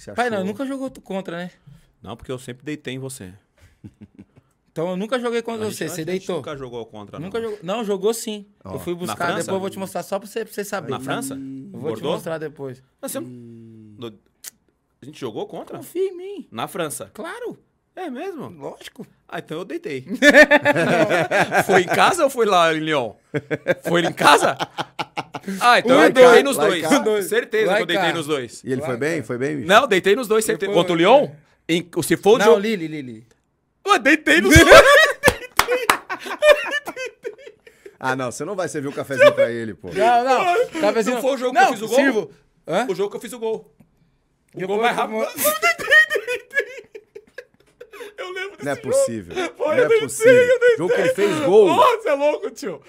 que você achou? Pai, não, nunca jogou contra, né? Não, porque eu sempre deitei em você. Então eu nunca joguei contra você, você deitou. nunca jogou contra, não. Nunca jogou, não, jogou sim. Ó, eu fui buscar, depois eu vou te mostrar só pra você, pra você saber. Na França? Eu vou Bordeaux? te mostrar depois. A gente jogou contra? Confia em mim. Na França? Claro. É mesmo? Lógico. Ah, então eu deitei. foi em casa ou foi lá em Lyon? Foi em casa? Ah, então um eu deitei nos dois. Certeza que eu deitei nos dois. E ele foi bem? Foi bem, bicho? Não, deitei nos dois, certeza. Contra o Leon? Em, se for Não, jogo... Lili, Lili. Ué, deitei nos dois. Ah, não, você não vai servir um cafezinho pra ele, pô. Não, não. Cafezinho não foi o jogo não, que eu fiz o gol? Sirvo. Hã? O jogo que eu fiz o gol. O eu gol mais rápido. Eu lembro desse Não é possível. Jogo. Pô, não é possível. O jogo que ele fez gol. Nossa, é louco, tio.